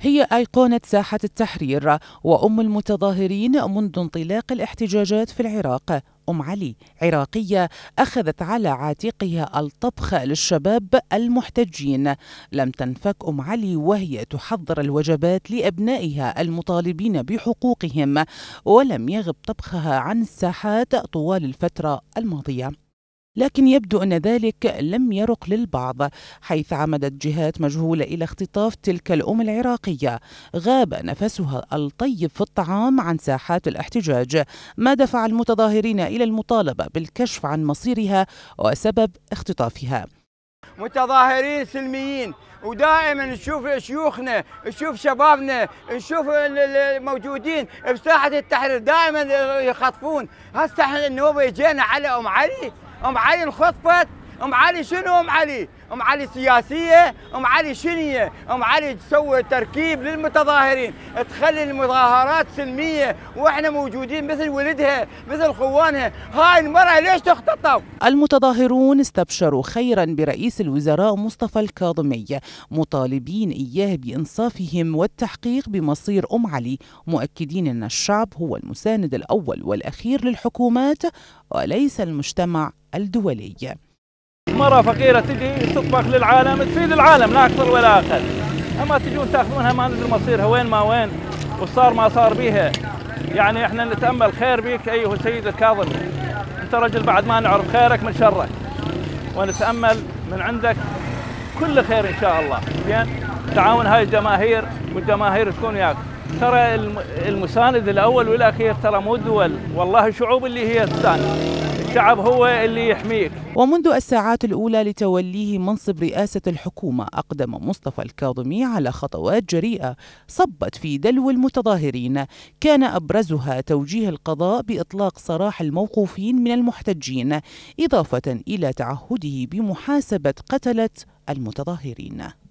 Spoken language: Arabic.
هي أيقونة ساحة التحرير وأم المتظاهرين منذ انطلاق الاحتجاجات في العراق أم علي عراقية أخذت على عاتقها الطبخ للشباب المحتجين لم تنفك أم علي وهي تحضر الوجبات لأبنائها المطالبين بحقوقهم ولم يغب طبخها عن الساحات طوال الفترة الماضية لكن يبدو أن ذلك لم يرق للبعض حيث عمدت جهات مجهولة إلى اختطاف تلك الأم العراقية غاب نفسها الطيب في الطعام عن ساحات الاحتجاج ما دفع المتظاهرين إلى المطالبة بالكشف عن مصيرها وسبب اختطافها متظاهرين سلميين ودائما نشوف شيوخنا نشوف شبابنا نشوف الموجودين بساحه التحرير دائما يخطفون هسه احنا النوبه اجينا على ام علي قام عيل خطفت ام علي شنو ام علي؟ ام علي سياسيه؟ ام علي شنية؟ ام علي تسوي تركيب للمتظاهرين، تخلي المظاهرات سلميه واحنا موجودين مثل ولدها، مثل خوانها، هاي المراه ليش تختطف؟ المتظاهرون استبشروا خيرا برئيس الوزراء مصطفى الكاظمي، مطالبين اياه بانصافهم والتحقيق بمصير ام علي، مؤكدين ان الشعب هو المساند الاول والاخير للحكومات وليس المجتمع الدولي مرة فقيرة تجي تطبخ للعالم تفيد العالم لا أكثر ولا أقل أما تجون تأخذونها ما ندري مصيرها وين ما وين وصار ما صار بيها يعني احنا نتأمل خير بيك أيها السيد الكاظم أنت رجل بعد ما نعرف خيرك من شرك ونتأمل من عندك كل خير إن شاء الله زين تعاون هاي الجماهير والجماهير تكون وياك ترى المساند الأول والأخير ترى مو الدول والله الشعوب اللي هي تساند الشعب هو اللي يحميك ومنذ الساعات الأولى لتوليه منصب رئاسة الحكومة أقدم مصطفى الكاظمي على خطوات جريئة صبت في دلو المتظاهرين كان أبرزها توجيه القضاء بإطلاق سراح الموقوفين من المحتجين إضافة إلى تعهده بمحاسبة قتلة المتظاهرين